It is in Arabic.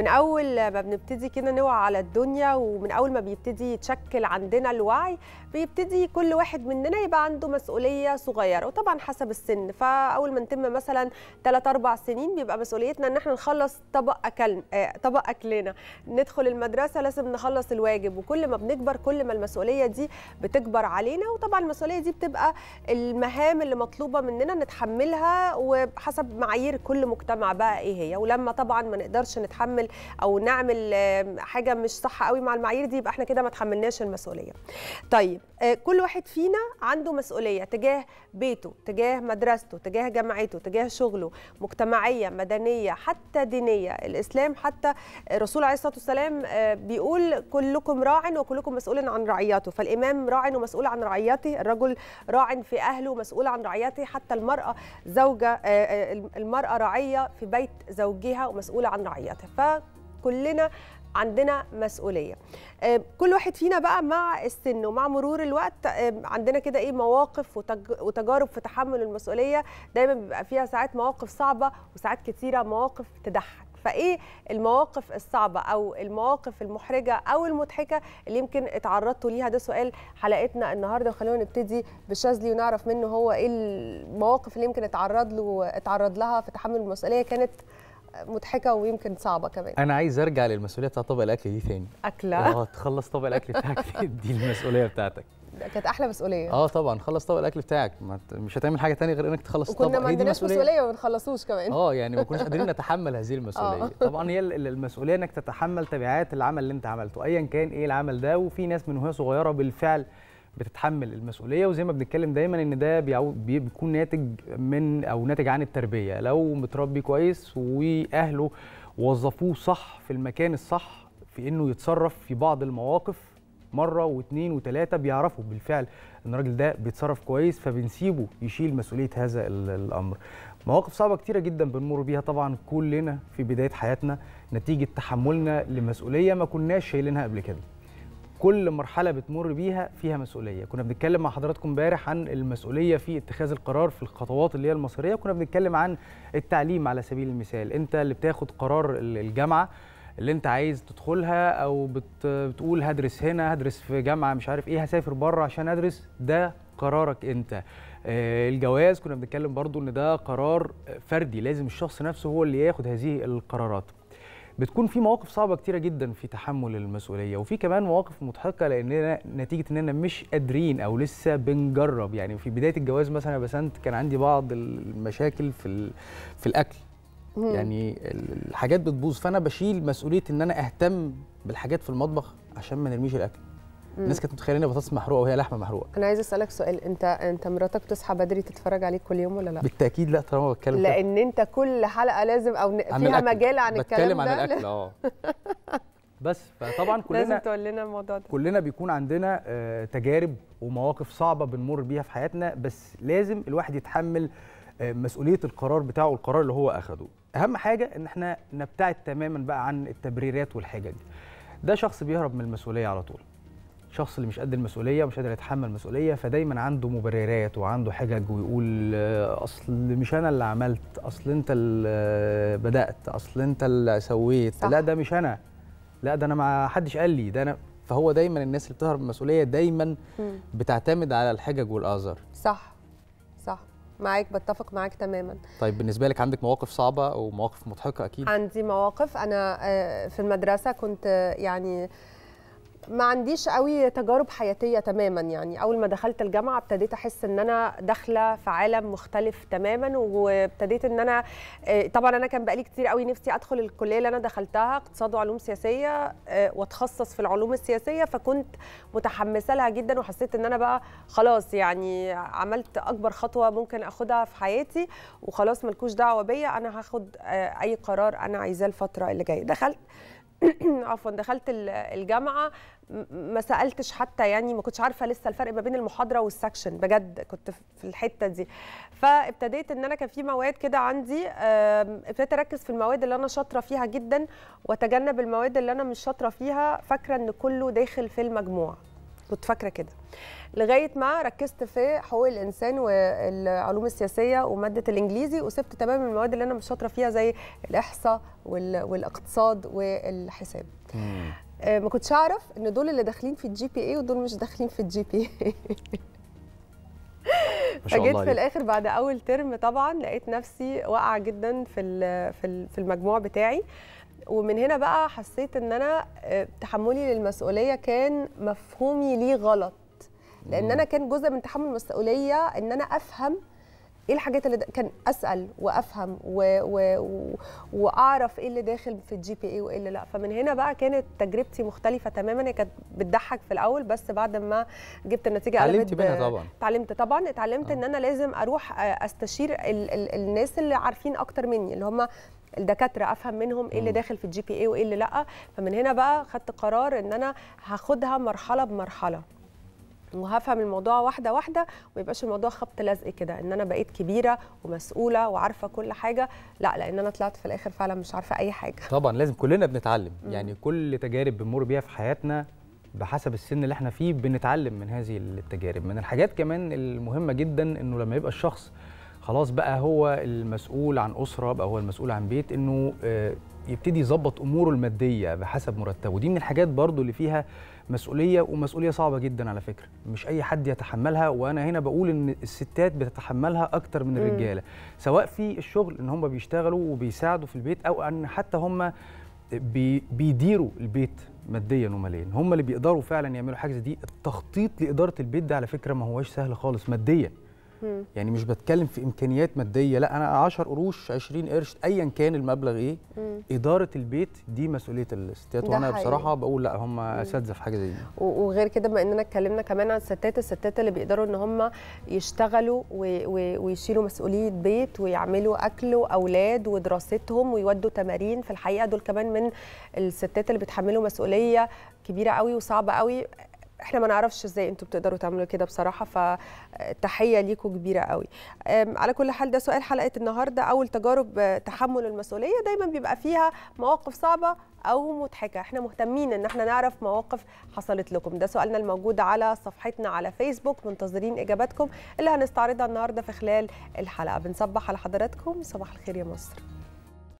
من اول ما بنبتدي كده نوعى على الدنيا ومن اول ما بيبتدي يتشكل عندنا الوعي بيبتدي كل واحد مننا يبقى عنده مسؤوليه صغيره وطبعا حسب السن فاول ما نتم مثلا 3 4 سنين بيبقى مسؤوليتنا ان احنا نخلص طبق اكل آه، طبق اكلنا ندخل المدرسه لازم نخلص الواجب وكل ما بنكبر كل ما المسؤوليه دي بتكبر علينا وطبعا المسؤوليه دي بتبقى المهام اللي مطلوبه مننا نتحملها وحسب معايير كل مجتمع بقى ايه هي ولما طبعا ما نقدرش نتحمل نعمل او نعمل حاجه مش صح قوي مع المعايير دي يبقى احنا كده ما تحملناش المسؤوليه طيب آه، كل واحد فينا عنده مسؤوليه تجاه بيته تجاه مدرسته تجاه جامعته تجاه شغله مجتمعيه مدنيه حتى دينيه الاسلام حتى الرسول عليه الصلاه والسلام آه، بيقول كلكم راع وكلكم مسؤول عن رعيته فالامام راع ومسؤول عن رعيته الرجل راع في اهله مسؤول عن رعيته حتى المراه زوجه آه، المراه راعيه في بيت زوجها ومسؤوله عن رعيته ف كلنا عندنا مسؤوليه آه، كل واحد فينا بقى مع السن ومع مرور الوقت آه، عندنا كده ايه مواقف وتجارب في تحمل المسؤوليه دايما بيبقى فيها ساعات مواقف صعبه وساعات كثيرة مواقف تضحك فايه المواقف الصعبه او المواقف المحرجه او المضحكه اللي يمكن اتعرضتوا ليها ده سؤال حلقتنا النهارده وخلونا نبتدي بشاذلي ونعرف منه هو ايه المواقف اللي يمكن اتعرض له اتعرض لها في تحمل المسؤوليه كانت مضحكه ويمكن صعبه كمان انا عايز ارجع للمسؤوليه بتاعت طبق الاكل دي تاني اكله اه تخلص طبق الاكل بتاعك دي المسؤوليه بتاعتك كانت احلى مسؤوليه اه طبعا خلص طبق الاكل بتاعك مش هتعمل حاجه تانية غير انك تخلص الاكل كنا ما عندناش مسؤوليه وما بنخلصوش كمان اه يعني ما كناش قادرين نتحمل هذه المسؤوليه آه. طبعا هي المسؤوليه انك تتحمل تبعات العمل اللي انت عملته ايا كان ايه العمل ده وفي ناس من وهي صغيره بالفعل بتتحمل المسؤوليه وزي ما بنتكلم دايما ان ده بيكون ناتج من او ناتج عن التربيه لو متربي كويس واهله وظفوه صح في المكان الصح في انه يتصرف في بعض المواقف مره واثنين وثلاثه بيعرفوا بالفعل ان الراجل ده بيتصرف كويس فبنسيبه يشيل مسؤوليه هذا الامر. مواقف صعبه كتيره جدا بنمر بيها طبعا كلنا في بدايه حياتنا نتيجه تحملنا لمسؤوليه ما كناش شايلينها قبل كده. كل مرحله بتمر بيها فيها مسؤوليه كنا بنتكلم مع حضراتكم امبارح عن المسؤوليه في اتخاذ القرار في الخطوات اللي هي المصيريه كنا بنتكلم عن التعليم على سبيل المثال انت اللي بتاخد قرار الجامعه اللي انت عايز تدخلها او بت بتقول هدرس هنا هدرس في جامعه مش عارف ايه هسافر بره عشان ادرس ده قرارك انت آه، الجواز كنا بنتكلم برضو ان ده قرار فردي لازم الشخص نفسه هو اللي ياخد هذه القرارات بتكون في مواقف صعبه كتيره جدا في تحمل المسؤوليه وفي كمان مواقف مضحكه لاننا نتيجه اننا مش قادرين او لسه بنجرب يعني في بدايه الجواز مثلا يا بسنت كان عندي بعض المشاكل في في الاكل يعني الحاجات بتبوظ فانا بشيل مسؤوليه ان انا اهتم بالحاجات في المطبخ عشان ما نرميش الاكل الناس كانت متخيله ان بطاطس محروقه وهي لحمه محروقه انا عايز اسالك سؤال انت انت مراتك بتصحى بدري تتفرج عليك كل يوم ولا لا بالتاكيد لا طالما بتكلم لان انت كل حلقه لازم او فيها مجال عن الكلام ده بتكلم عن الاكل اه بس فطبعا كلنا لازم تقول لنا الموضوع ده كلنا بيكون عندنا آه، تجارب ومواقف صعبه بنمر بيها في حياتنا بس لازم الواحد يتحمل آه، مسؤوليه القرار بتاعه والقرار اللي هو اخده اهم حاجه ان احنا نبتعد تماما بقى عن التبريرات والحجج ده شخص بيهرب من المسؤوليه على طول الشخص اللي مش قد المسؤوليه ومش قادر يتحمل مسؤوليه فدايما عنده مبررات وعنده حجج ويقول آه، اصل مش انا اللي عملت اصل انت اللي آه، بدات اصل انت اللي سويت صح. لا ده مش انا لا ده انا ما حدش قال لي ده انا فهو دايما الناس اللي بتهرب المسؤوليه دايما بتعتمد على الحجج والاعذار صح صح معاك بتفق معاك تماما طيب بالنسبه لك عندك مواقف صعبه او مواقف مضحكه اكيد عندي مواقف انا آه، في المدرسه كنت يعني ما عنديش قوي تجارب حياتيه تماما يعني اول ما دخلت الجامعه ابتديت احس ان انا داخله في عالم مختلف تماما وابتديت ان انا آه، طبعا انا كان بقالي كتير قوي نفسي ادخل الكليه اللي انا دخلتها اقتصاد وعلوم سياسيه آه، واتخصص في العلوم السياسيه فكنت متحمسه لها جدا وحسيت ان انا بقى خلاص يعني عملت اكبر خطوه ممكن اخدها في حياتي وخلاص ملكوش دعوه بيا انا هاخد آه، اي قرار انا عايزاه الفتره اللي جايه دخلت عفوا دخلت الجامعه ما سالتش حتى يعني ما كنتش عارفه لسه الفرق ما بين المحاضره والسكشن بجد كنت في الحته دي فابتديت ان انا كان في مواد كده عندي ابتديت اركز في المواد اللي انا شاطره فيها جدا واتجنب المواد اللي انا مش شاطره فيها فاكره ان كله داخل في المجموع كنت فاكره كده لغايه ما ركزت في حقوق الانسان والعلوم السياسيه وماده الانجليزي وسبت تماما المواد اللي انا مش شاطره فيها زي الاحصاء والاقتصاد والحساب آه، ما كنتش اعرف ان دول اللي داخلين في الجي بي اي ودول مش داخلين في الجي بي اي فجيت في الاخر بعد اول ترم طبعا لقيت نفسي واقعه جدا في في المجموع بتاعي ومن هنا بقى حسيت ان انا آه، تحملي للمسؤوليه كان مفهومي ليه غلط لان انا كان جزء من تحمل المسؤوليه ان انا افهم ايه الحاجات اللي كان اسال وافهم و... و... و... واعرف ايه اللي داخل في الجي بي اي وايه اللي لا فمن هنا بقى كانت تجربتي مختلفه تماما هي كانت بتضحك في الاول بس بعد ما جبت النتيجه اتعلمت منها طبعا اتعلمت طبعا اتعلمت آه. ان انا لازم اروح آه، استشير ال... ال... الناس اللي عارفين اكتر مني اللي هم الدكاتره افهم منهم ايه اللي داخل في الجي بي اي وايه اللي لا فمن هنا بقى خدت قرار ان انا هاخدها مرحله بمرحله وهفهم الموضوع واحده واحده وما يبقاش الموضوع خبط لزق كده ان انا بقيت كبيره ومسؤوله وعارفه كل حاجه لا لان انا طلعت في الاخر فعلا مش عارفه اي حاجه طبعا لازم كلنا بنتعلم مم. يعني كل تجارب بنمر بيها في حياتنا بحسب السن اللي احنا فيه بنتعلم من هذه التجارب من الحاجات كمان المهمه جدا انه لما يبقى الشخص خلاص بقى هو المسؤول عن اسره بقى هو المسؤول عن بيت انه آه، يبتدي يظبط اموره الماديه بحسب مرتبه ودي من الحاجات برضو اللي فيها مسؤوليه ومسؤوليه صعبه جدا على فكره مش اي حد يتحملها وانا هنا بقول ان الستات بتتحملها اكتر من الرجاله سواء في الشغل ان هم بيشتغلوا وبيساعدوا في البيت او ان حتى هم بيديروا البيت ماديا وماليا هم اللي بيقدروا فعلا يعملوا حاجه دي التخطيط لاداره البيت ده على فكره ما هوش سهل خالص ماديا يعني مش بتكلم في امكانيات ماديه لا انا 10 قروش 20 قرش ايا كان المبلغ ايه مم. اداره البيت دي مسؤوليه الستات وانا حقيقي. بصراحه بقول لا هم اساتذه في حاجه زي دي وغير كده بما اننا اتكلمنا كمان عن الستات الستات اللي بيقدروا ان هم يشتغلوا ويشيلوا مسؤوليه بيت ويعملوا اكل واولاد ودراستهم ويودوا تمارين في الحقيقه دول كمان من الستات اللي بتحملوا مسؤوليه كبيره قوي وصعبه قوي احنا ما نعرفش ازاي انتوا بتقدروا تعملوا كده بصراحه فتحيه ليكم كبيره قوي على كل حال ده سؤال حلقه النهارده اول تجارب تحمل المسؤوليه دايما بيبقى فيها مواقف صعبه او مضحكه احنا مهتمين ان احنا نعرف مواقف حصلت لكم ده سؤالنا الموجود على صفحتنا على فيسبوك منتظرين اجاباتكم اللي هنستعرضها النهارده في خلال الحلقه بنصبح على حضراتكم صباح الخير يا مصر